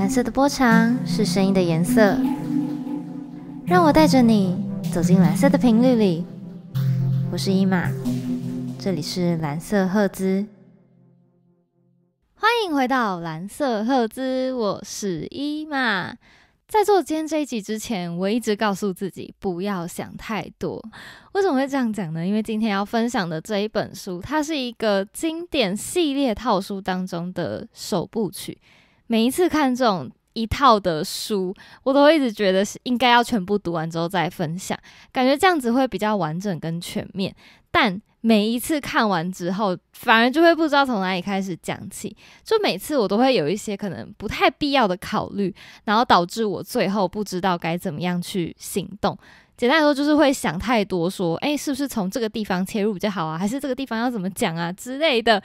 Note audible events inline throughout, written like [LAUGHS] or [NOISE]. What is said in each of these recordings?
蓝色的波长是声音的颜色，让我带着你走进蓝色的频率里。我是一玛，这里是蓝色赫兹，欢迎回到蓝色赫兹。我是一玛，在做今天这一集之前，我一直告诉自己不要想太多。为什么会这样讲呢？因为今天要分享的这一本书，它是一个经典系列套书当中的首部曲。每一次看这种一套的书，我都会一直觉得是应该要全部读完之后再分享，感觉这样子会比较完整跟全面。但每一次看完之后，反而就会不知道从哪里开始讲起，就每次我都会有一些可能不太必要的考虑，然后导致我最后不知道该怎么样去行动。简单来说，就是会想太多，说诶是不是从这个地方切入比较好啊？还是这个地方要怎么讲啊之类的？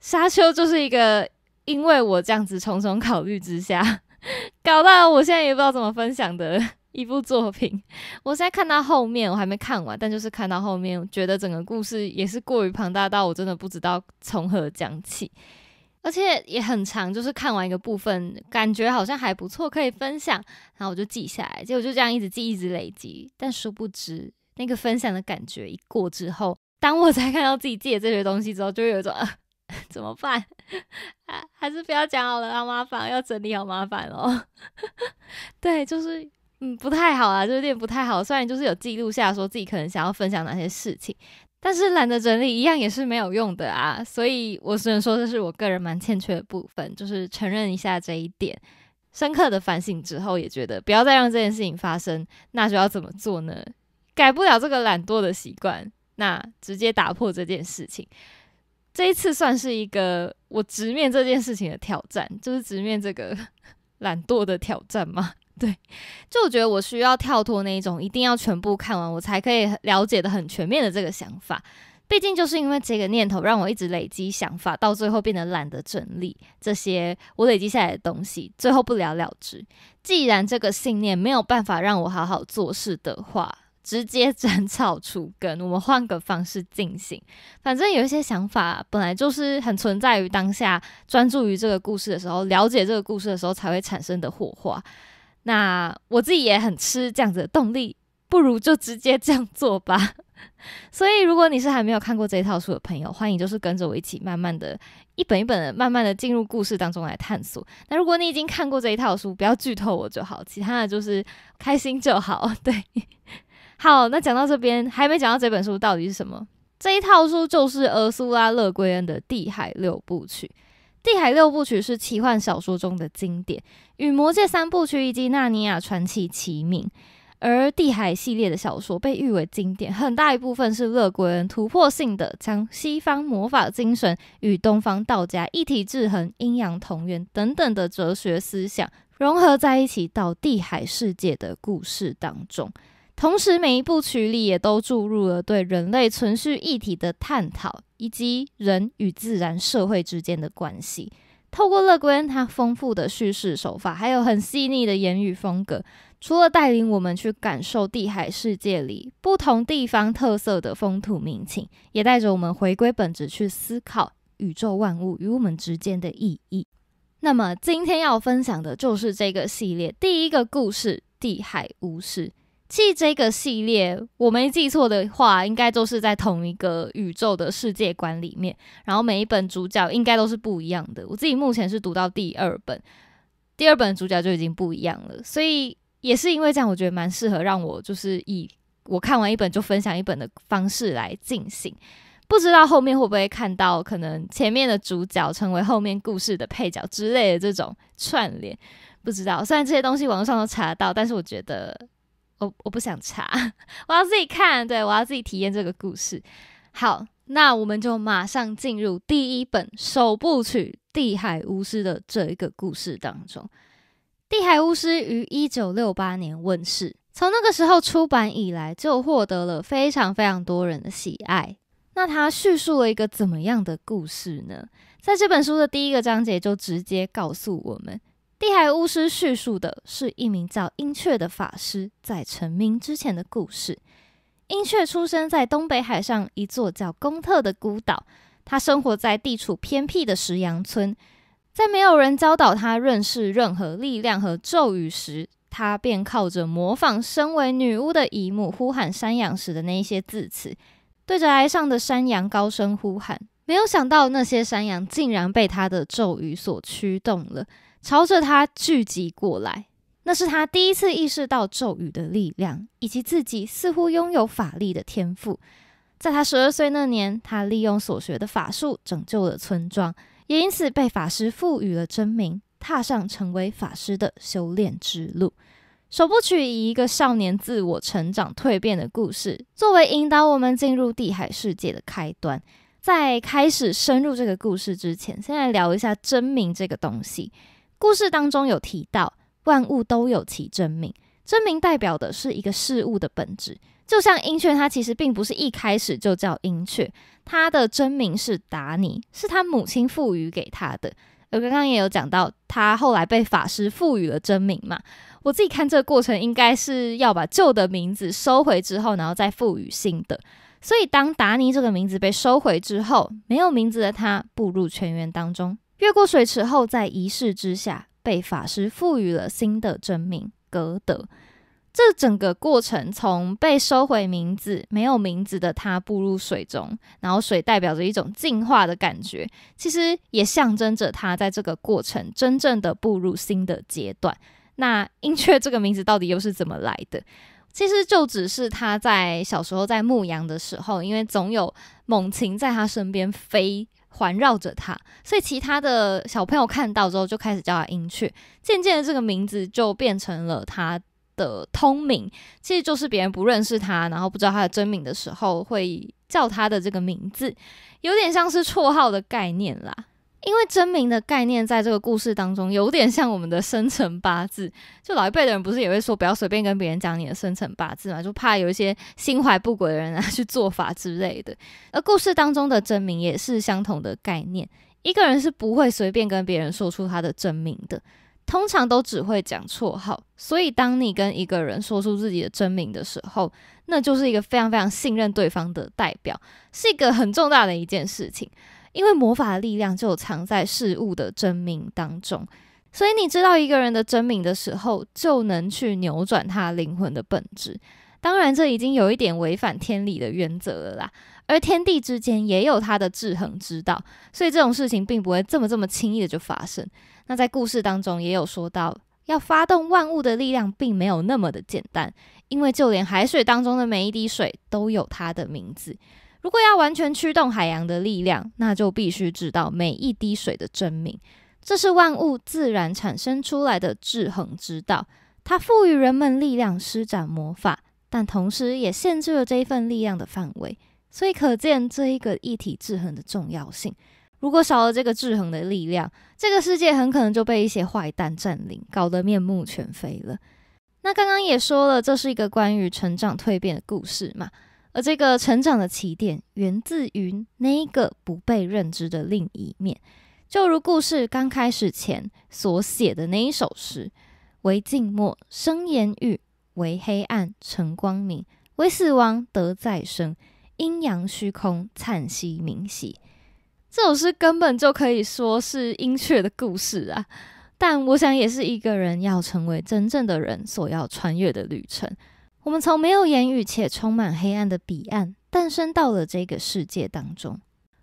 沙丘就是一个。[LAUGHS] 因为我这样子重重考虑之下，[LAUGHS] 搞到我现在也不知道怎么分享的一部作品。[LAUGHS] 我现在看到后面，我还没看完，但就是看到后面，觉得整个故事也是过于庞大到我真的不知道从何讲起，而且也很长。就是看完一个部分，感觉好像还不错，可以分享，然后我就记下来。结果就这样一直记，一直累积。但殊不知，那个分享的感觉一过之后，当我才看到自己记的这些东西之后，就有一种。怎么办？啊，[LAUGHS] 还是不要讲好了，好麻烦，要整理好麻烦哦。[LAUGHS] 对，就是嗯，不太好啊，就有点不太好。虽然就是有记录下说自己可能想要分享哪些事情，但是懒得整理一样也是没有用的啊。所以我只能说，这是我个人蛮欠缺的部分，就是承认一下这一点。深刻的反省之后，也觉得不要再让这件事情发生。那就要怎么做呢？改不了这个懒惰的习惯，那直接打破这件事情。这一次算是一个我直面这件事情的挑战，就是直面这个 [LAUGHS] 懒惰的挑战嘛？[LAUGHS] 对，就我觉得我需要跳脱那一种一定要全部看完我才可以了解的很全面的这个想法。毕竟就是因为这个念头，让我一直累积想法，到最后变得懒得整理这些我累积下来的东西，最后不了了之。既然这个信念没有办法让我好好做事的话，直接 [LAUGHS] 斩草除根，我们换个方式进行。反正有一些想法本来就是很存在于当下，专注于这个故事的时候，了解这个故事的时候才会产生的火花。那我自己也很吃这样子的动力，不如就直接这样做吧。[LAUGHS] 所以，如果你是还没有看过这一套书的朋友，欢迎就是跟着我一起慢慢的一本一本，慢慢的进入故事当中来探索。那如果你已经看过这一套书，不要剧透我就好，其他的就是开心就好，[LAUGHS] 对。好，那讲到这边，还没讲到这本书到底是什么。这一套书就是俄苏拉·勒圭恩的地海六部曲。地海六部曲是奇幻小说中的经典，与魔戒三部曲以及纳尼亚传奇齐名。而地海系列的小说被誉为经典，很大一部分是勒瑰恩突破性的将西方魔法精神与东方道家一体制衡、阴阳同源等等的哲学思想融合在一起，到地海世界的故事当中。同时，每一部曲里也都注入了对人类存续议题的探讨，以及人与自然、社会之间的关系。透过乐观它他丰富的叙事手法，还有很细腻的言语风格，除了带领我们去感受地海世界里不同地方特色的风土民情，也带着我们回归本质去思考宇宙万物与我们之间的意义。那么，今天要分享的就是这个系列第一个故事《地海巫师》。记这个系列，我没记错的话，应该都是在同一个宇宙的世界观里面。然后每一本主角应该都是不一样的。我自己目前是读到第二本，第二本主角就已经不一样了。所以也是因为这样，我觉得蛮适合让我就是以我看完一本就分享一本的方式来进行。不知道后面会不会看到可能前面的主角成为后面故事的配角之类的这种串联，不知道。虽然这些东西网上都查到，但是我觉得。我我不想查，我要自己看。对我要自己体验这个故事。好，那我们就马上进入第一本《首部曲》《地海巫师》的这一个故事当中。《地海巫师》于一九六八年问世，从那个时候出版以来，就获得了非常非常多人的喜爱。那它叙述了一个怎么样的故事呢？在这本书的第一个章节就直接告诉我们。地海巫师叙述的是一名叫鹰雀的法师在成名之前的故事。鹰雀出生在东北海上一座叫公特的孤岛，他生活在地处偏僻的石羊村。在没有人教导他认识任何力量和咒语时，他便靠着模仿身为女巫的姨母呼喊山羊时的那些字词，对着哀上的山羊高声呼喊。没有想到，那些山羊竟然被他的咒语所驱动了。朝着他聚集过来，那是他第一次意识到咒语的力量，以及自己似乎拥有法力的天赋。在他十二岁那年，他利用所学的法术拯救了村庄，也因此被法师赋予了真名，踏上成为法师的修炼之路。首部曲以一个少年自我成长蜕变的故事，作为引导我们进入地海世界的开端。在开始深入这个故事之前，先来聊一下真名这个东西。故事当中有提到，万物都有其真名，真名代表的是一个事物的本质。就像鹰雀，它其实并不是一开始就叫鹰雀，它的真名是达尼，是他母亲赋予给他的。而刚刚也有讲到，他后来被法师赋予了真名嘛。我自己看这个过程，应该是要把旧的名字收回之后，然后再赋予新的。所以当达尼这个名字被收回之后，没有名字的他步入全员当中。越过水池后，在仪式之下，被法师赋予了新的真名格德。这整个过程从被收回名字、没有名字的他步入水中，然后水代表着一种进化的感觉，其实也象征着他在这个过程真正的步入新的阶段。那音雀这个名字到底又是怎么来的？其实就只是他在小时候在牧羊的时候，因为总有猛禽在他身边飞。环绕着他，所以其他的小朋友看到之后就开始叫他鹰雀，渐渐的这个名字就变成了他的通名。其实就是别人不认识他，然后不知道他的真名的时候，会叫他的这个名字，有点像是绰号的概念啦。因为真名的概念在这个故事当中有点像我们的生辰八字，就老一辈的人不是也会说不要随便跟别人讲你的生辰八字嘛，就怕有一些心怀不轨的人啊 [LAUGHS] 去做法之类的。而故事当中的真名也是相同的概念，一个人是不会随便跟别人说出他的真名的，通常都只会讲绰号。所以，当你跟一个人说出自己的真名的时候，那就是一个非常非常信任对方的代表，是一个很重大的一件事情。因为魔法的力量就藏在事物的真名当中，所以你知道一个人的真名的时候，就能去扭转他灵魂的本质。当然，这已经有一点违反天理的原则了啦。而天地之间也有它的制衡之道，所以这种事情并不会这么这么轻易的就发生。那在故事当中也有说到，要发动万物的力量，并没有那么的简单，因为就连海水当中的每一滴水都有它的名字。如果要完全驱动海洋的力量，那就必须知道每一滴水的真名。这是万物自然产生出来的制衡之道，它赋予人们力量施展魔法，但同时也限制了这一份力量的范围。所以，可见这一个一体制衡的重要性。如果少了这个制衡的力量，这个世界很可能就被一些坏蛋占领，搞得面目全非了。那刚刚也说了，这是一个关于成长蜕变的故事嘛。而这个成长的起点，源自于那一个不被认知的另一面，就如故事刚开始前所写的那一首诗：为静默生言语，为黑暗成光明，为死亡得再生，阴阳虚空灿兮明兮。这首诗根本就可以说是鹰雀的故事啊，但我想，也是一个人要成为真正的人所要穿越的旅程。我们从没有言语且充满黑暗的彼岸诞生到了这个世界当中，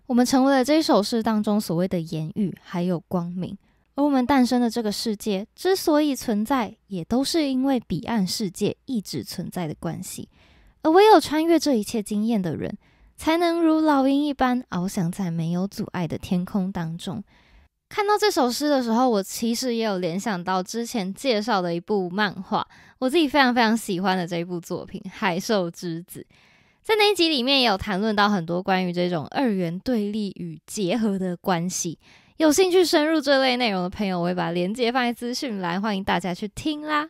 我们成为了这首诗当中所谓的言语还有光明。而我们诞生的这个世界之所以存在，也都是因为彼岸世界一直存在的关系。而唯有穿越这一切经验的人，才能如老鹰一般翱翔在没有阻碍的天空当中。看到这首诗的时候，我其实也有联想到之前介绍的一部漫画，我自己非常非常喜欢的这一部作品《海兽之子》。在那一集里面也有谈论到很多关于这种二元对立与结合的关系。有兴趣深入这类内容的朋友，我会把链接放在资讯栏，欢迎大家去听啦。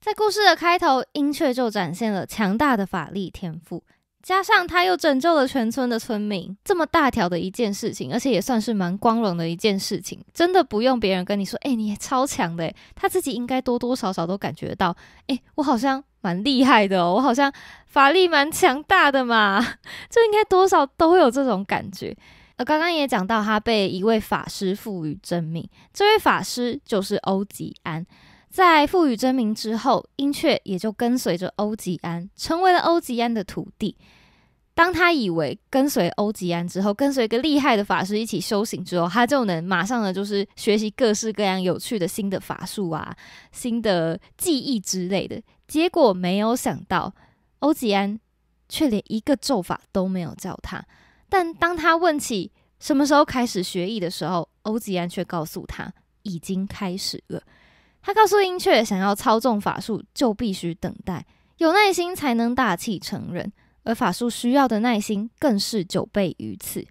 在故事的开头，鹰雀就展现了强大的法力天赋。加上他又拯救了全村的村民，这么大条的一件事情，而且也算是蛮光荣的一件事情，真的不用别人跟你说，哎，你也超强的，他自己应该多多少少都感觉到，哎，我好像蛮厉害的，我好像法力蛮强大的嘛，就应该多少都有这种感觉。呃，刚刚也讲到他被一位法师赋予真命，这位法师就是欧吉安。在赋予真名之后，英雀也就跟随着欧吉安，成为了欧吉安的徒弟。当他以为跟随欧吉安之后，跟随一个厉害的法师一起修行之后，他就能马上呢，就是学习各式各样有趣的新的法术啊、新的技艺之类的。结果没有想到，欧吉安却连一个咒法都没有教他。但当他问起什么时候开始学艺的时候，欧吉安却告诉他，已经开始了。他告诉鹰雀，想要操纵法术就必须等待，有耐心才能大气成人，而法术需要的耐心更是九倍于此。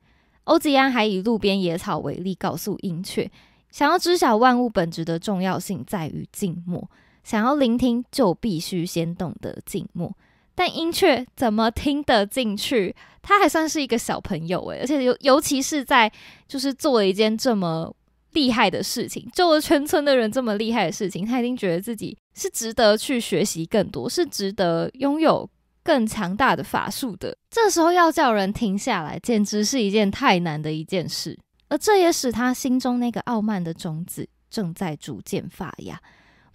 欧吉安还以路边野草为例，告诉鹰雀，想要知晓万物本质的重要性在于静默，想要聆听就必须先懂得静默。但鹰雀怎么听得进去？他还算是一个小朋友诶，而且尤尤其是在就是做一件这么。厉害的事情，救了全村的人这么厉害的事情，他已经觉得自己是值得去学习更多，是值得拥有更强大的法术的。这时候要叫人停下来，简直是一件太难的一件事。而这也使他心中那个傲慢的种子正在逐渐发芽。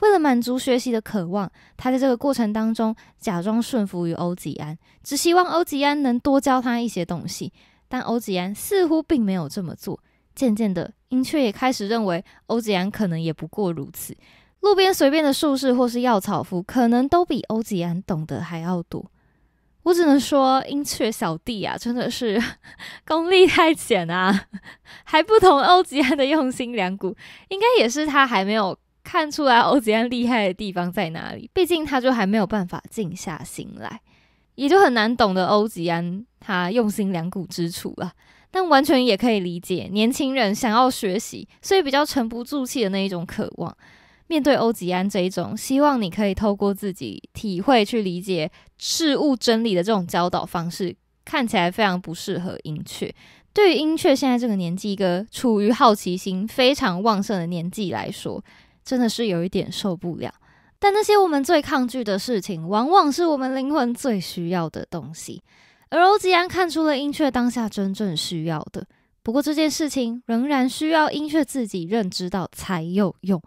为了满足学习的渴望，他在这个过程当中假装顺服于欧吉安，只希望欧吉安能多教他一些东西。但欧吉安似乎并没有这么做。渐渐的，英雀也开始认为欧吉安可能也不过如此。路边随便的术士或是药草夫，可能都比欧吉安懂得还要多。我只能说，英雀小弟啊，真的是 [LAUGHS] 功力太浅啊，还不同欧吉安的用心良苦，应该也是他还没有看出来欧吉安厉害的地方在哪里。毕竟，他就还没有办法静下心来，也就很难懂得欧吉安他用心良苦之处了。但完全也可以理解，年轻人想要学习，所以比较沉不住气的那一种渴望。面对欧吉安这一种希望，你可以透过自己体会去理解事物真理的这种教导方式，看起来非常不适合英雀。对于英雀现在这个年纪，一个处于好奇心非常旺盛的年纪来说，真的是有一点受不了。但那些我们最抗拒的事情，往往是我们灵魂最需要的东西。而欧吉安看出了英雀当下真正需要的，不过这件事情仍然需要英雀自己认知到才有用。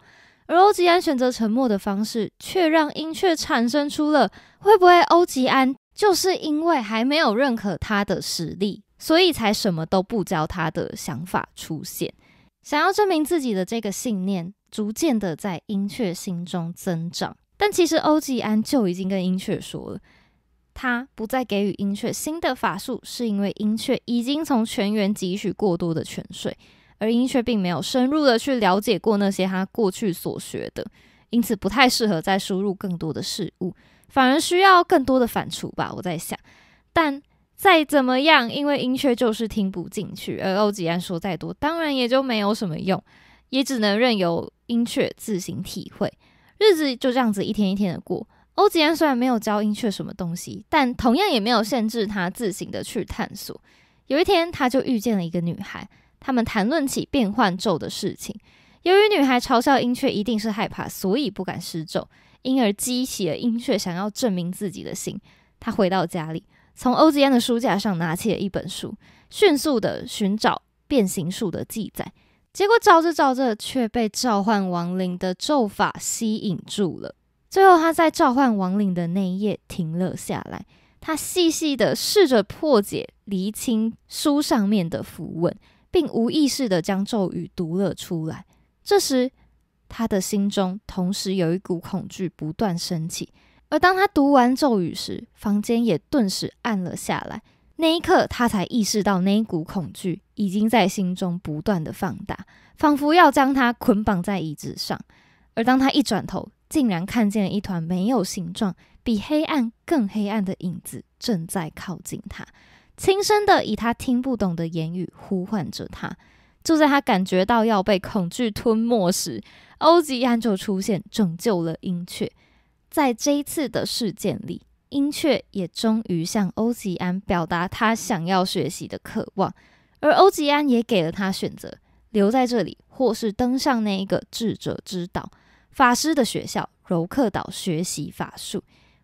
而欧吉安选择沉默的方式，却让英雀产生出了会不会欧吉安就是因为还没有认可他的实力，所以才什么都不教他的想法出现。想要证明自己的这个信念，逐渐的在英雀心中增长。但其实欧吉安就已经跟英雀说了。他不再给予音雀新的法术，是因为音雀已经从全员汲取过多的泉水，而音雀并没有深入的去了解过那些他过去所学的，因此不太适合再输入更多的事物，反而需要更多的反刍吧。我在想，但再怎么样，因为音雀就是听不进去，而欧吉安说再多，当然也就没有什么用，也只能任由音雀自行体会。日子就这样子一天一天的过。欧吉安虽然没有教英雀什么东西，但同样也没有限制他自行的去探索。有一天，他就遇见了一个女孩，他们谈论起变换咒的事情。由于女孩嘲笑英雀一定是害怕，所以不敢施咒，因而激起了英雀想要证明自己的心。他回到家里，从欧吉安的书架上拿起了一本书，迅速的寻找变形术的记载。结果找着找着，却被召唤亡灵的咒法吸引住了。最后，他在召唤亡灵的那一页停了下来。他细细的试着破解、厘清书上面的符文，并无意识的将咒语读了出来。这时，他的心中同时有一股恐惧不断升起。而当他读完咒语时，房间也顿时暗了下来。那一刻，他才意识到那股恐惧已经在心中不断的放大，仿佛要将他捆绑在椅子上。而当他一转头，竟然看见了一团没有形状、比黑暗更黑暗的影子正在靠近他，轻声的以他听不懂的言语呼唤着他。就在他感觉到要被恐惧吞没时，欧吉安就出现，拯救了英雀。在这一次的事件里，英雀也终于向欧吉安表达他想要学习的渴望，而欧吉安也给了他选择：留在这里，或是登上那一个智者之岛。法师的学校柔克岛学习法术，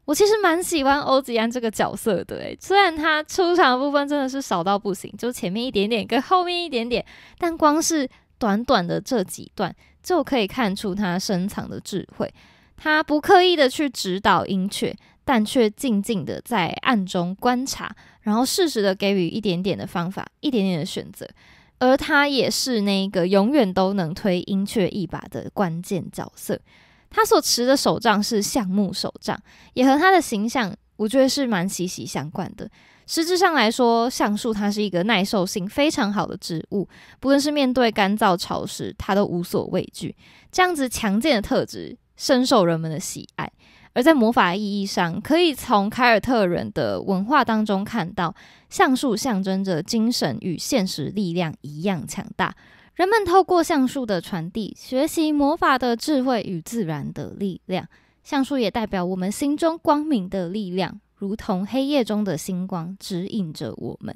我其实蛮喜欢欧吉安这个角色的哎，虽然他出场的部分真的是少到不行，就前面一点点跟后面一点点，但光是短短的这几段就可以看出他深藏的智慧。他不刻意的去指导英雀，但却静静的在暗中观察，然后适时的给予一点点的方法，一点点的选择。而他也是那个永远都能推音雀一把的关键角色。他所持的手杖是橡木手杖，也和他的形象，我觉得是蛮息息相关。的实质上来说，橡树它是一个耐受性非常好的植物，不论是面对干燥潮湿，它都无所畏惧。这样子强健的特质，深受人们的喜爱。而在魔法意义上，可以从凯尔特人的文化当中看到，橡树象征着精神与现实力量一样强大。人们透过橡树的传递，学习魔法的智慧与自然的力量。橡树也代表我们心中光明的力量，如同黑夜中的星光，指引着我们。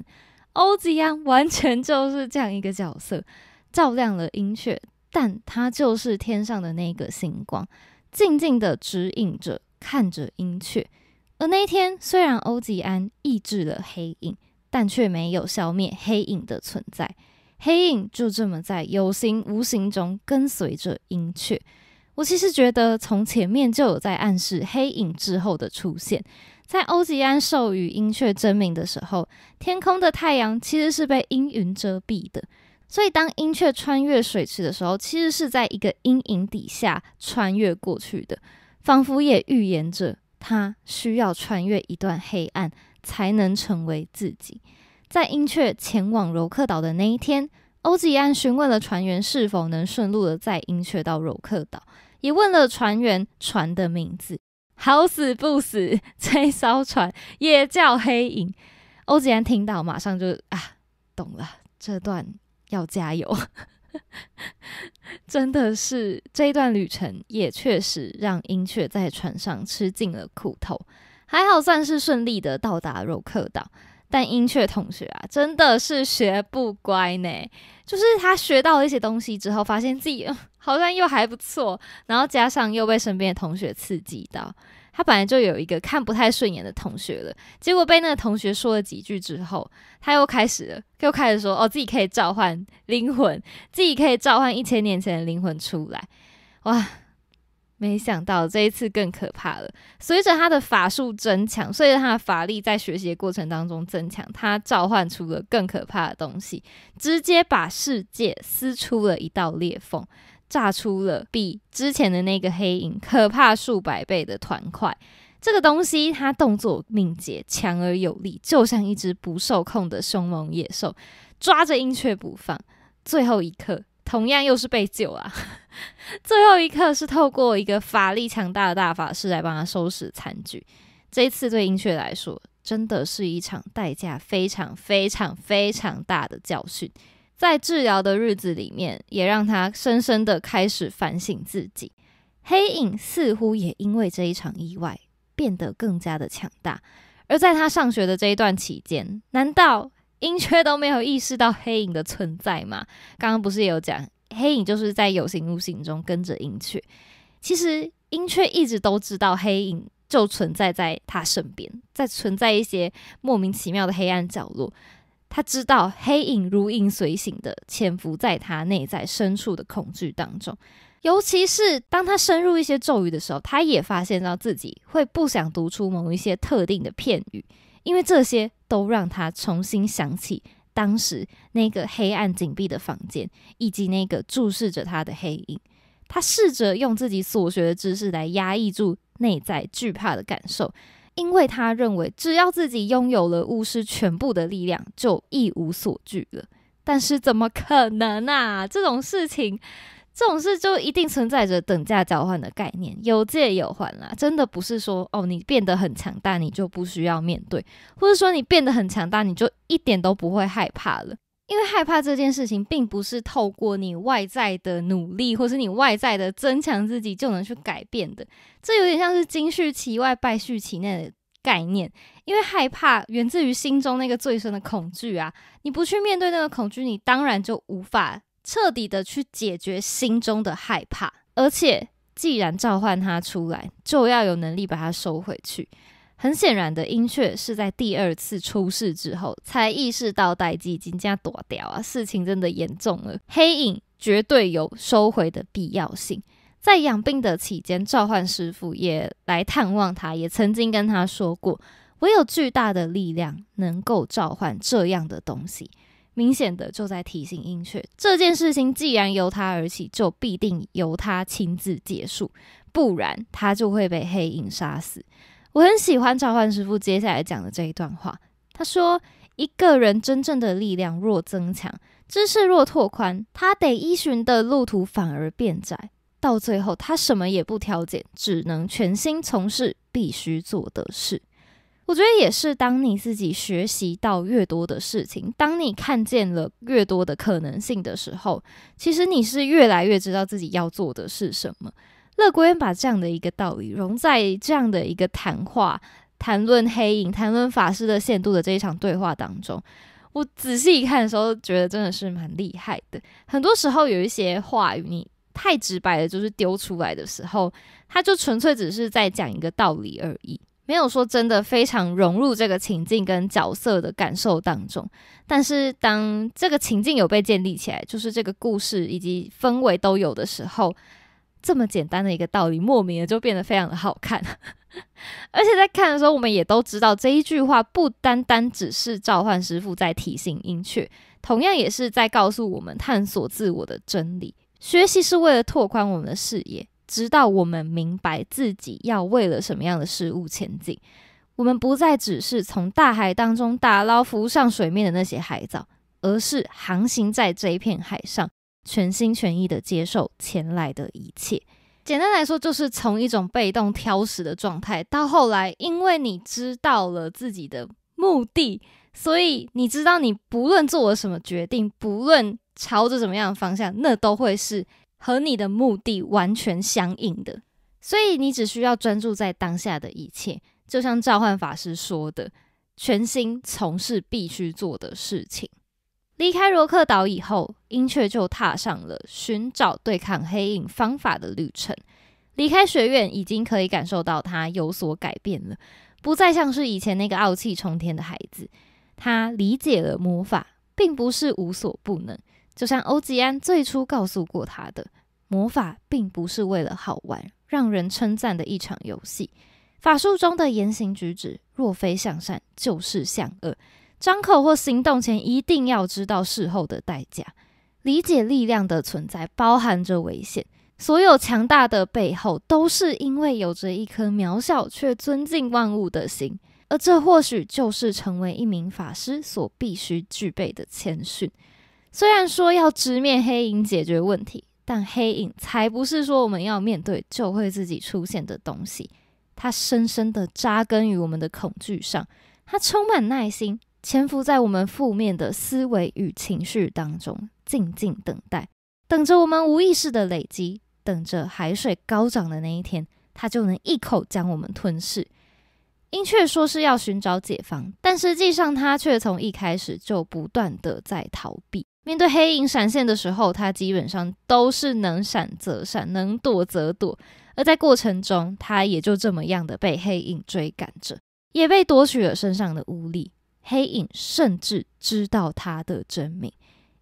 欧吉安完全就是这样一个角色，照亮了银雀，但他就是天上的那个星光，静静的指引着。看着鹰雀，而那天虽然欧吉安抑制了黑影，但却没有消灭黑影的存在。黑影就这么在有形无形中跟随着鹰雀。我其实觉得从前面就有在暗示黑影之后的出现。在欧吉安授予鹰雀真名的时候，天空的太阳其实是被阴云遮蔽的，所以当鹰雀穿越水池的时候，其实是在一个阴影底下穿越过去的。仿佛也预言着，他需要穿越一段黑暗，才能成为自己。在鹰雀前往柔克岛的那一天，欧吉安询问了船员是否能顺路的载鹰雀到柔克岛，也问了船员船的名字。好死不死，[LAUGHS] 这艘船也叫黑影。欧吉安听到，马上就啊，懂了，这段要加油。[LAUGHS] 真的是这一段旅程也确实让英雀在船上吃尽了苦头，还好算是顺利的到达柔克岛。但英雀同学啊，真的是学不乖呢，就是他学到了一些东西之后，发现自己 [LAUGHS] 好像又还不错，然后加上又被身边的同学刺激到。他本来就有一个看不太顺眼的同学了，结果被那个同学说了几句之后，他又开始了，又开始说哦，自己可以召唤灵魂，自己可以召唤一千年前的灵魂出来。哇，没想到这一次更可怕了。随着他的法术增强，随着他的法力在学习的过程当中增强，他召唤出了更可怕的东西，直接把世界撕出了一道裂缝。炸出了比之前的那个黑影可怕数百倍的团块。这个东西它动作敏捷、强而有力，就像一只不受控的凶猛野兽，抓着鹰雀不放。最后一刻，同样又是被救啊！[LAUGHS] 最后一刻是透过一个法力强大的大法师来帮他收拾残局。这一次对鹰雀来说，真的是一场代价非常非常非常大的教训。在治疗的日子里面，也让他深深的开始反省自己。黑影似乎也因为这一场意外变得更加的强大。而在他上学的这一段期间，难道英雀都没有意识到黑影的存在吗？刚刚不是也有讲，黑影就是在有形无形中跟着英雀。其实英雀一直都知道黑影就存在在他身边，在存在一些莫名其妙的黑暗角落。他知道黑影如影随形的潜伏在他内在深处的恐惧当中，尤其是当他深入一些咒语的时候，他也发现到自己会不想读出某一些特定的片语，因为这些都让他重新想起当时那个黑暗紧闭的房间，以及那个注视着他的黑影。他试着用自己所学的知识来压抑住内在惧怕的感受。因为他认为，只要自己拥有了巫师全部的力量，就一无所惧了。但是，怎么可能啊？这种事情，这种事就一定存在着等价交换的概念，有借有还啦。真的不是说，哦，你变得很强大，你就不需要面对；或者说，你变得很强大，你就一点都不会害怕了。因为害怕这件事情，并不是透过你外在的努力，或是你外在的增强自己就能去改变的。这有点像是“金续其外，败絮其内”的概念。因为害怕源自于心中那个最深的恐惧啊，你不去面对那个恐惧，你当然就无法彻底的去解决心中的害怕。而且，既然召唤它出来，就要有能力把它收回去。很显然的，英雀是在第二次出事之后才意识到代机已经这样躲掉啊！事情真的严重了，黑影绝对有收回的必要性。在养病的期间，召唤师傅也来探望他，也曾经跟他说过，唯有巨大的力量能够召唤这样的东西。明显的，就在提醒英雀，这件事情既然由他而起，就必定由他亲自结束，不然他就会被黑影杀死。我很喜欢召唤师傅接下来讲的这一段话。他说：“一个人真正的力量若增强，知识若拓宽，他得依循的路途反而变窄。到最后，他什么也不挑拣，只能全心从事必须做的事。”我觉得也是。当你自己学习到越多的事情，当你看见了越多的可能性的时候，其实你是越来越知道自己要做的是什么。乐归元把这样的一个道理融在这样的一个谈话、谈论黑影、谈论法师的限度的这一场对话当中。我仔细一看的时候，觉得真的是蛮厉害的。很多时候有一些话语，你太直白的，就是丢出来的时候，他就纯粹只是在讲一个道理而已，没有说真的非常融入这个情境跟角色的感受当中。但是当这个情境有被建立起来，就是这个故事以及氛围都有的时候。这么简单的一个道理，莫名的就变得非常的好看。[LAUGHS] 而且在看的时候，我们也都知道这一句话不单单只是召唤师傅在提醒音雀，同样也是在告诉我们探索自我的真理。学习是为了拓宽我们的视野，直到我们明白自己要为了什么样的事物前进。我们不再只是从大海当中打捞浮上水面的那些海藻，而是航行在这一片海上。全心全意的接受前来的一切。简单来说，就是从一种被动挑食的状态，到后来，因为你知道了自己的目的，所以你知道你不论做了什么决定，不论朝着什么样的方向，那都会是和你的目的完全相应的。所以，你只需要专注在当下的一切，就像召唤法师说的：“全心从事必须做的事情。”离开罗克岛以后，英雀就踏上了寻找对抗黑影方法的旅程。离开学院，已经可以感受到他有所改变了，不再像是以前那个傲气冲天的孩子。他理解了魔法，并不是无所不能，就像欧吉安最初告诉过他的，魔法并不是为了好玩、让人称赞的一场游戏。法术中的言行举止，若非向善，就是向恶。张口或行动前，一定要知道事后的代价。理解力量的存在包含着危险。所有强大的背后，都是因为有着一颗渺小却尊敬万物的心。而这或许就是成为一名法师所必须具备的谦逊。虽然说要直面黑影解决问题，但黑影才不是说我们要面对就会自己出现的东西。它深深的扎根于我们的恐惧上，它充满耐心。潜伏在我们负面的思维与情绪当中，静静等待，等着我们无意识的累积，等着海水高涨的那一天，它就能一口将我们吞噬。鹰雀说是要寻找解放，但实际上它却从一开始就不断的在逃避。面对黑影闪现的时候，它基本上都是能闪则闪，能躲则躲。而在过程中，它也就这么样的被黑影追赶着，也被夺取了身上的污力。黑影甚至知道他的真名，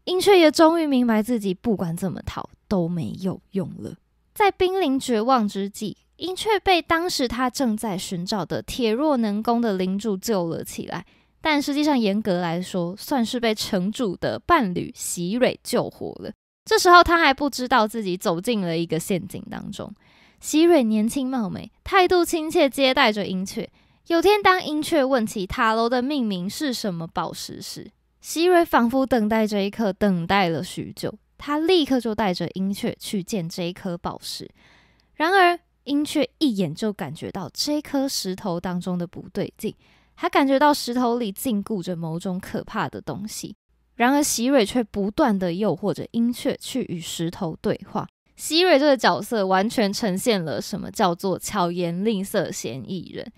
英雀也终于明白自己不管怎么逃都没有用了。在濒临绝望之际，英雀被当时他正在寻找的铁若能攻的领主救了起来，但实际上严格来说算是被城主的伴侣喜蕊救活了。这时候他还不知道自己走进了一个陷阱当中。喜蕊年轻貌美，态度亲切，接待着英雀。有天，当鹰雀问起塔楼的命名是什么宝石时，希瑞仿佛等待这一刻，等待了许久。他立刻就带着鹰雀去见这一颗宝石。然而，鹰雀一眼就感觉到这颗石头当中的不对劲，他感觉到石头里禁锢着某种可怕的东西。然而，希瑞却不断的诱惑着鹰雀去与石头对话。希瑞这个角色完全呈现了什么叫做巧言令色嫌疑人。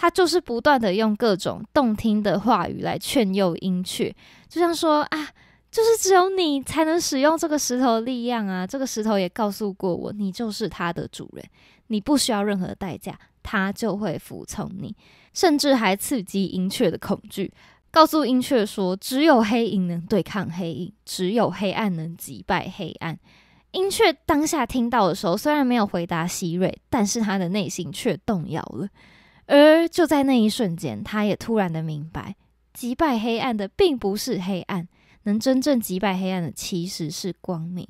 他就是不断的用各种动听的话语来劝诱英雀，就像说啊，就是只有你才能使用这个石头的力量啊。这个石头也告诉过我，你就是它的主人，你不需要任何代价，它就会服从你。甚至还刺激英雀的恐惧，告诉英雀说，只有黑影能对抗黑影，只有黑暗能击败黑暗。英雀当下听到的时候，虽然没有回答希瑞，但是他的内心却动摇了。而就在那一瞬间，他也突然的明白，击败黑暗的并不是黑暗，能真正击败黑暗的其实是光明。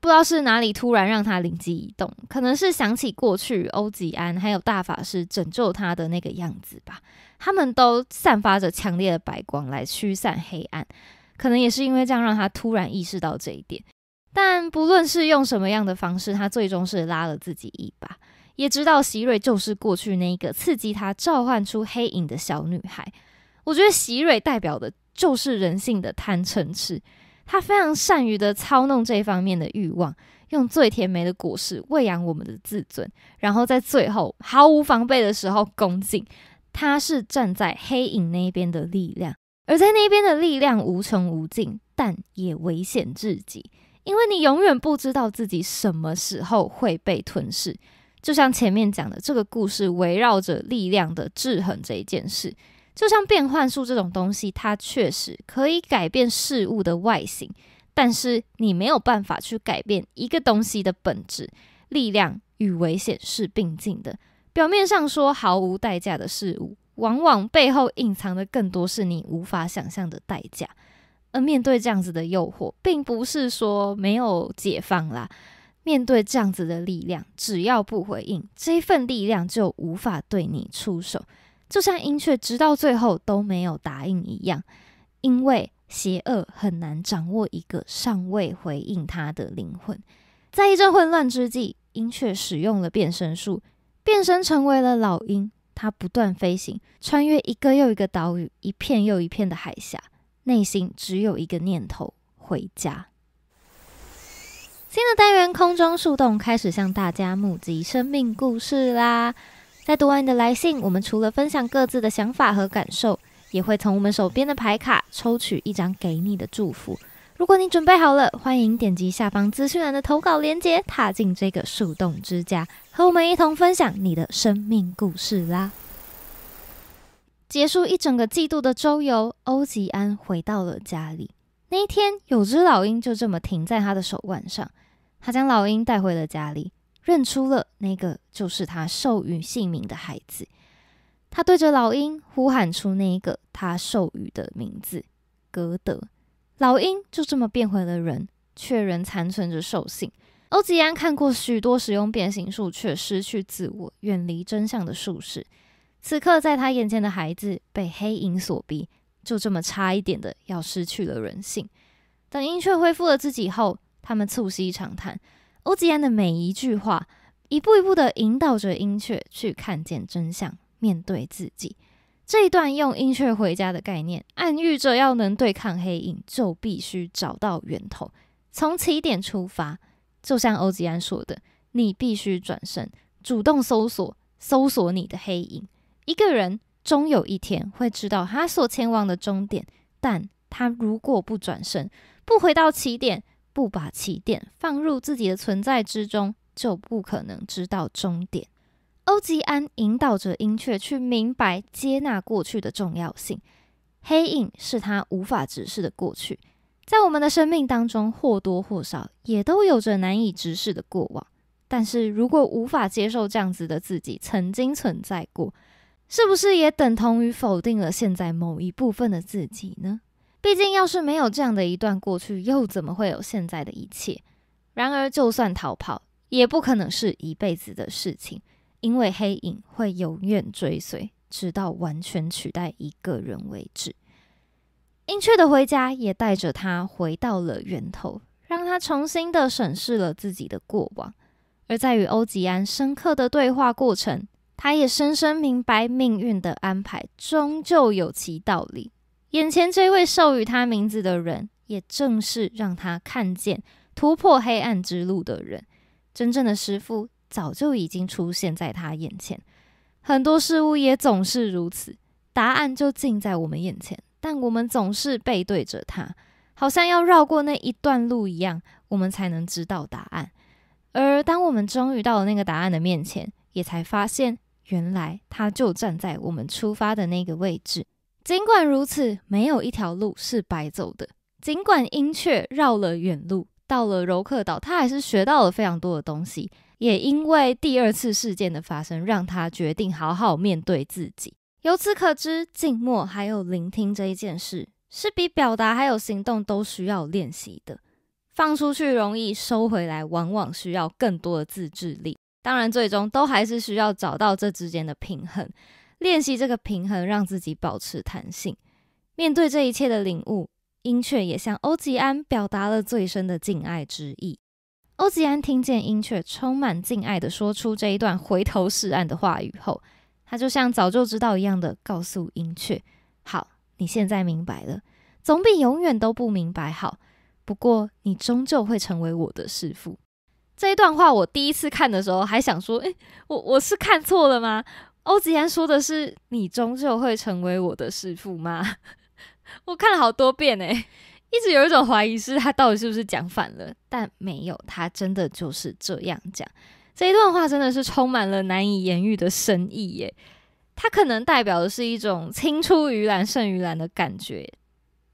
不知道是哪里突然让他灵机一动，可能是想起过去欧吉安还有大法师拯救他的那个样子吧。他们都散发着强烈的白光来驱散黑暗，可能也是因为这样让他突然意识到这一点。但不论是用什么样的方式，他最终是拉了自己一把。也知道席瑞就是过去那个刺激他召唤出黑影的小女孩。我觉得席瑞代表的就是人性的贪嗔痴，他非常善于的操弄这方面的欲望，用最甜美的果实喂养我们的自尊，然后在最后毫无防备的时候攻进。他是站在黑影那边的力量，而在那边的力量无穷无尽，但也危险至极，因为你永远不知道自己什么时候会被吞噬。就像前面讲的，这个故事围绕着力量的制衡这一件事。就像变幻术这种东西，它确实可以改变事物的外形，但是你没有办法去改变一个东西的本质。力量与危险是并进的，表面上说毫无代价的事物，往往背后隐藏的更多是你无法想象的代价。而面对这样子的诱惑，并不是说没有解放啦。面对这样子的力量，只要不回应，这份力量就无法对你出手。就像鹰雀直到最后都没有答应一样，因为邪恶很难掌握一个尚未回应他的灵魂。在一阵混乱之际，鹰雀使用了变身术，变身成为了老鹰。它不断飞行，穿越一个又一个岛屿，一片又一片的海峡，内心只有一个念头：回家。新的单元空中树洞开始向大家募集生命故事啦！在读完你的来信，我们除了分享各自的想法和感受，也会从我们手边的牌卡抽取一张给你的祝福。如果你准备好了，欢迎点击下方资讯栏的投稿链接，踏进这个树洞之家，和我们一同分享你的生命故事啦！结束一整个季度的周游，欧吉安回到了家里。那一天，有只老鹰就这么停在他的手腕上。他将老鹰带回了家里，认出了那个就是他授予姓名的孩子。他对着老鹰呼喊出那个他授予的名字——格德。老鹰就这么变回了人，却仍残存着兽性。欧吉安看过许多使用变形术却失去自我、远离真相的术士。此刻在他眼前的孩子被黑影所逼，就这么差一点的要失去了人性。等鹰雀恢复了自己后。他们促膝长谈，欧吉安的每一句话，一步一步的引导着鹰雀去看见真相，面对自己。这一段用鹰雀回家的概念，暗喻着要能对抗黑影，就必须找到源头，从起点出发。就像欧吉安说的：“你必须转身，主动搜索，搜索你的黑影。一个人终有一天会知道他所前往的终点，但他如果不转身，不回到起点。”不把起点放入自己的存在之中，就不可能知道终点。欧吉安引导着英雀去明白接纳过去的重要性。黑影是他无法直视的过去，在我们的生命当中或多或少也都有着难以直视的过往。但是如果无法接受这样子的自己曾经存在过，是不是也等同于否定了现在某一部分的自己呢？毕竟，要是没有这样的一段过去，又怎么会有现在的一切？然而，就算逃跑，也不可能是一辈子的事情，因为黑影会永远追随，直到完全取代一个人为止。鹰雀的回家也带着他回到了源头，让他重新的审视了自己的过往。而在与欧吉安深刻的对话过程，他也深深明白命运的安排终究有其道理。眼前这位授予他名字的人，也正是让他看见突破黑暗之路的人。真正的师傅早就已经出现在他眼前。很多事物也总是如此，答案就近在我们眼前，但我们总是背对着他，好像要绕过那一段路一样，我们才能知道答案。而当我们终于到了那个答案的面前，也才发现，原来他就站在我们出发的那个位置。尽管如此，没有一条路是白走的。尽管鹰雀绕了远路，到了柔克岛，他还是学到了非常多的东西。也因为第二次事件的发生，让他决定好好面对自己。由此可知，静默还有聆听这一件事，是比表达还有行动都需要练习的。放出去容易，收回来往往需要更多的自制力。当然，最终都还是需要找到这之间的平衡。练习这个平衡，让自己保持弹性。面对这一切的领悟，英雀也向欧吉安表达了最深的敬爱之意。欧吉安听见英雀充满敬爱的说出这一段回头是岸的话语后，他就像早就知道一样的告诉英雀：“好，你现在明白了，总比永远都不明白好。不过，你终究会成为我的师父。”这一段话，我第一次看的时候，还想说：“诶，我我是看错了吗？”欧子言说的是：“你终究会成为我的师傅吗？” [LAUGHS] 我看了好多遍，诶，一直有一种怀疑，是他到底是不是讲反了？但没有，他真的就是这样讲。这一段话真的是充满了难以言喻的深意耶。他可能代表的是一种青出于蓝胜于蓝的感觉，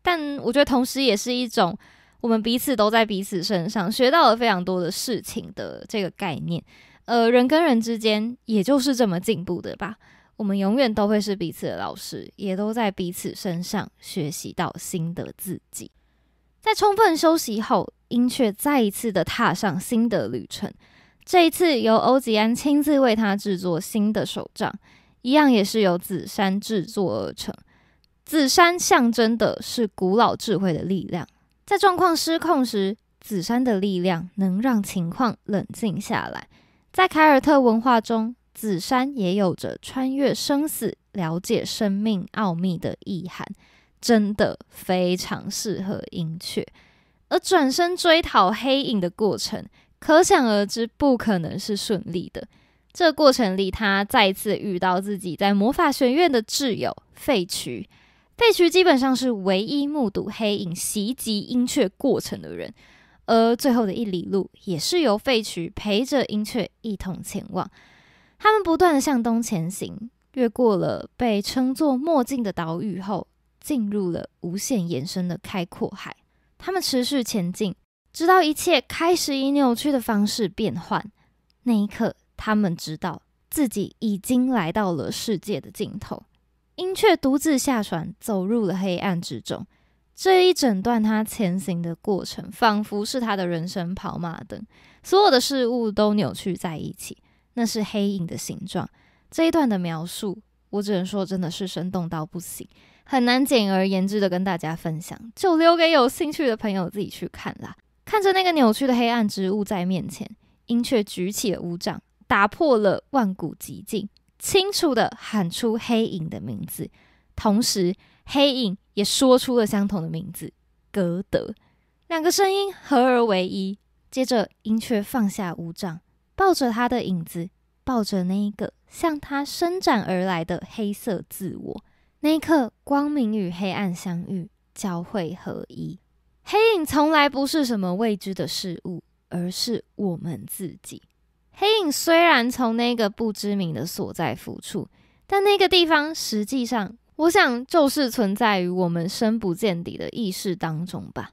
但我觉得同时也是一种我们彼此都在彼此身上学到了非常多的事情的这个概念。呃，人跟人之间也就是这么进步的吧。我们永远都会是彼此的老师，也都在彼此身上学习到新的自己。在充分休息后，鹰雀再一次的踏上新的旅程。这一次由欧吉安亲自为他制作新的手杖，一样也是由紫山制作而成。紫山象征的是古老智慧的力量，在状况失控时，紫山的力量能让情况冷静下来。在凯尔特文化中，紫杉也有着穿越生死、了解生命奥秘的意涵，真的非常适合鹰雀。而转身追讨黑影的过程，可想而知不可能是顺利的。这过程里，他再次遇到自己在魔法学院的挚友费曲。费曲基本上是唯一目睹黑影袭击鹰雀过程的人。而最后的一里路，也是由废墟陪着鹰雀一同前往。他们不断的向东前行，越过了被称作墨镜的岛屿后，进入了无限延伸的开阔海。他们持续前进，直到一切开始以扭曲的方式变换。那一刻，他们知道自己已经来到了世界的尽头。鹰雀独自下船，走入了黑暗之中。这一整段他前行的过程，仿佛是他的人生跑马灯，所有的事物都扭曲在一起，那是黑影的形状。这一段的描述，我只能说真的是生动到不行，很难简而言之的跟大家分享，就留给有兴趣的朋友自己去看啦。看着那个扭曲的黑暗之物在面前，鹰却举起了五掌，打破了万古寂静，清楚的喊出黑影的名字，同时黑影。也说出了相同的名字，格德。两个声音合而为一，接着，音雀放下五杖，抱着他的影子，抱着那一个向他伸展而来的黑色自我。那一刻，光明与黑暗相遇，交汇合一。黑影从来不是什么未知的事物，而是我们自己。黑影虽然从那个不知名的所在浮出，但那个地方实际上……我想，就是存在于我们深不见底的意识当中吧。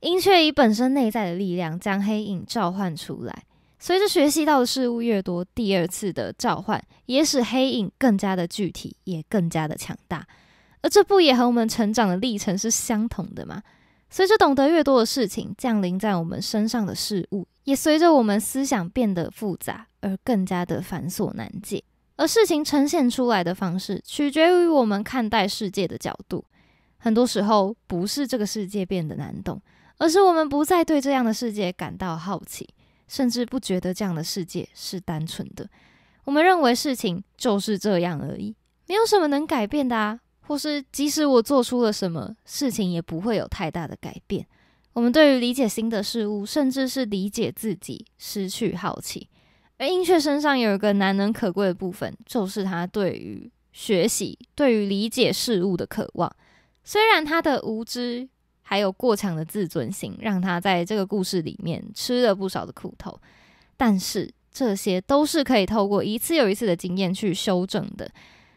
鹰雀以本身内在的力量将黑影召唤出来，随着学习到的事物越多，第二次的召唤也使黑影更加的具体，也更加的强大。而这不也和我们成长的历程是相同的吗？随着懂得越多的事情降临在我们身上的事物，也随着我们思想变得复杂而更加的繁琐难解。而事情呈现出来的方式，取决于我们看待世界的角度。很多时候，不是这个世界变得难懂，而是我们不再对这样的世界感到好奇，甚至不觉得这样的世界是单纯的。我们认为事情就是这样而已，没有什么能改变的啊。或是即使我做出了什么事情，也不会有太大的改变。我们对于理解新的事物，甚至是理解自己，失去好奇。而英雀身上有一个难能可贵的部分，就是他对于学习、对于理解事物的渴望。虽然他的无知还有过强的自尊心，让他在这个故事里面吃了不少的苦头，但是这些都是可以透过一次又一次的经验去修正的。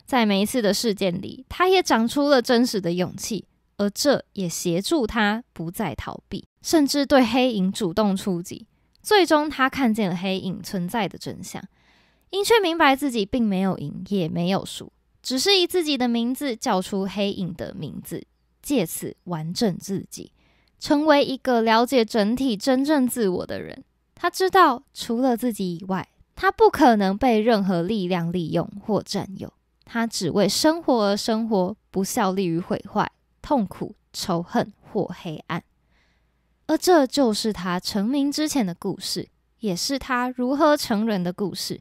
在每一次的事件里，他也长出了真实的勇气，而这也协助他不再逃避，甚至对黑影主动出击。最终，他看见了黑影存在的真相。鹰却明白自己并没有赢，也没有输，只是以自己的名字叫出黑影的名字，借此完整自己，成为一个了解整体、真正自我的人。他知道，除了自己以外，他不可能被任何力量利用或占有。他只为生活而生活，不效力于毁坏、痛苦、仇恨或黑暗。而这就是他成名之前的故事，也是他如何成人的故事。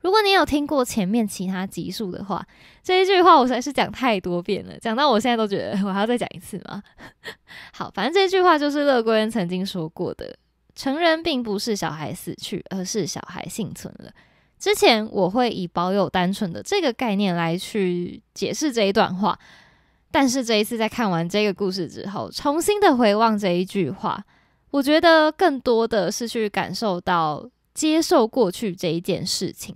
如果你有听过前面其他集数的话，这一句话我实在是讲太多遍了，讲到我现在都觉得 [LAUGHS] 我还要再讲一次吗？[LAUGHS] 好，反正这句话就是乐归人曾经说过的：“成人并不是小孩死去，而是小孩幸存了。”之前我会以保有单纯的这个概念来去解释这一段话。但是这一次，在看完这个故事之后，重新的回望这一句话，我觉得更多的是去感受到接受过去这一件事情。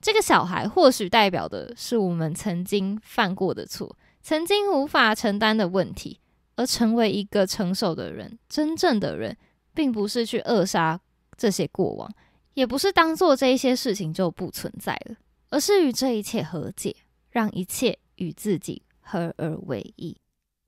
这个小孩或许代表的是我们曾经犯过的错，曾经无法承担的问题。而成为一个成熟的人，真正的人，并不是去扼杀这些过往，也不是当做这一些事情就不存在了，而是与这一切和解，让一切与自己。合而为一。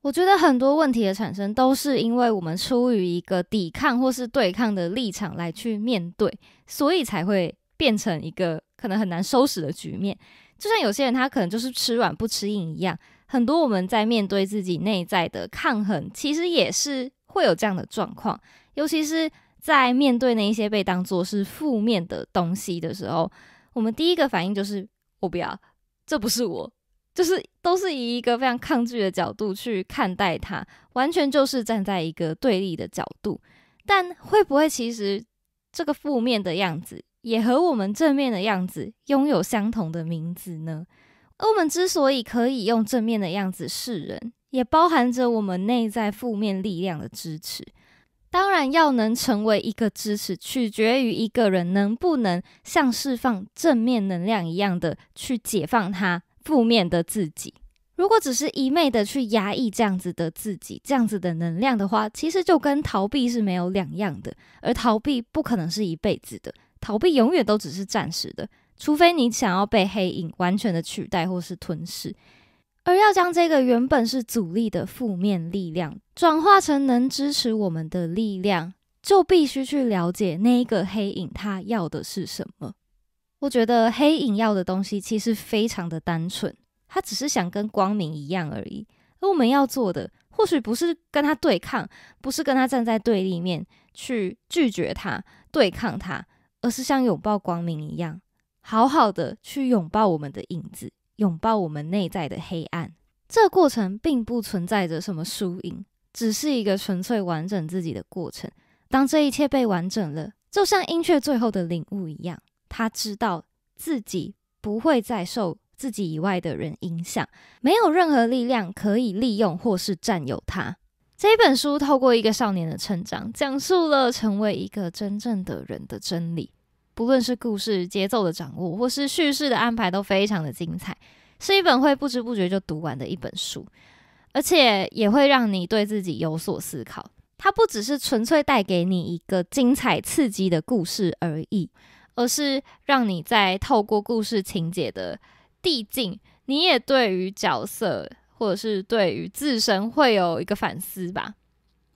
我觉得很多问题的产生，都是因为我们出于一个抵抗或是对抗的立场来去面对，所以才会变成一个可能很难收拾的局面。就像有些人，他可能就是吃软不吃硬一样。很多我们在面对自己内在的抗衡，其实也是会有这样的状况。尤其是在面对那一些被当做是负面的东西的时候，我们第一个反应就是“我不要，这不是我”。就是都是以一个非常抗拒的角度去看待它，完全就是站在一个对立的角度。但会不会其实这个负面的样子也和我们正面的样子拥有相同的名字呢？而我们之所以可以用正面的样子示人，也包含着我们内在负面力量的支持。当然，要能成为一个支持，取决于一个人能不能像释放正面能量一样的去解放它。负面的自己，如果只是一昧的去压抑这样子的自己，这样子的能量的话，其实就跟逃避是没有两样的。而逃避不可能是一辈子的，逃避永远都只是暂时的，除非你想要被黑影完全的取代或是吞噬。而要将这个原本是阻力的负面力量，转化成能支持我们的力量，就必须去了解那一个黑影他要的是什么。我觉得黑影要的东西其实非常的单纯，他只是想跟光明一样而已。而我们要做的，或许不是跟他对抗，不是跟他站在对立面去拒绝他、对抗他，而是像拥抱光明一样，好好的去拥抱我们的影子，拥抱我们内在的黑暗。这过程并不存在着什么输赢，只是一个纯粹完整自己的过程。当这一切被完整了，就像音雀最后的领悟一样。他知道自己不会再受自己以外的人影响，没有任何力量可以利用或是占有他。这本书透过一个少年的成长，讲述了成为一个真正的人的真理。不论是故事节奏的掌握，或是叙事的安排，都非常的精彩，是一本会不知不觉就读完的一本书，而且也会让你对自己有所思考。它不只是纯粹带给你一个精彩刺激的故事而已。而是让你在透过故事情节的递进，你也对于角色或者是对于自身会有一个反思吧。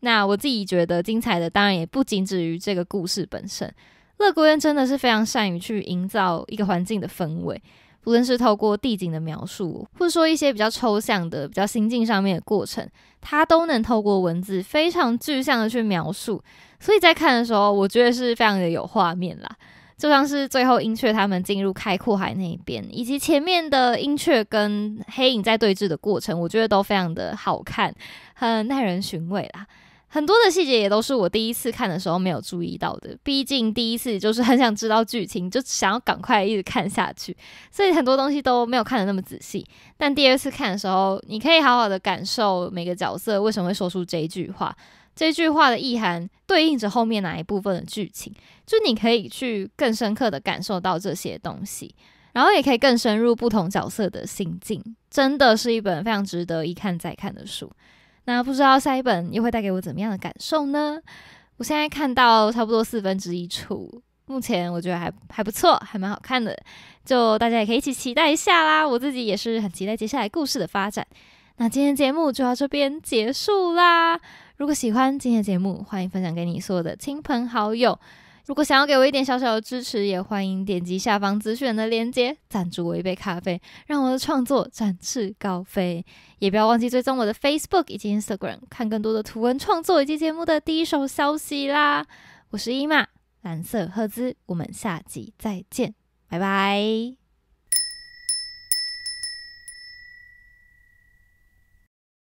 那我自己觉得精彩的，当然也不仅止于这个故事本身。乐国院真的是非常善于去营造一个环境的氛围，不论是透过递进的描述，或者说一些比较抽象的、比较心境上面的过程，他都能透过文字非常具象的去描述。所以在看的时候，我觉得是非常的有画面啦。就像是最后鹰雀他们进入开阔海那一边，以及前面的鹰雀跟黑影在对峙的过程，我觉得都非常的好看，很耐人寻味啦。很多的细节也都是我第一次看的时候没有注意到的，毕竟第一次就是很想知道剧情，就想要赶快一直看下去，所以很多东西都没有看得那么仔细。但第二次看的时候，你可以好好的感受每个角色为什么会说出这一句话。这句话的意涵对应着后面哪一部分的剧情，就你可以去更深刻的感受到这些东西，然后也可以更深入不同角色的心境。真的是一本非常值得一看再看的书。那不知道下一本又会带给我怎么样的感受呢？我现在看到差不多四分之一处，目前我觉得还还不错，还蛮好看的。就大家也可以一起期待一下啦！我自己也是很期待接下来故事的发展。那今天节目就到这边结束啦。如果喜欢今天的节目，欢迎分享给你所有的亲朋好友。如果想要给我一点小小的支持，也欢迎点击下方资讯的链接，赞助我一杯咖啡，让我的创作展翅高飞。也不要忘记追踪我的 Facebook 以及 Instagram，看更多的图文创作以及节目的第一手消息啦。我是伊玛，蓝色赫兹，我们下集再见，拜拜。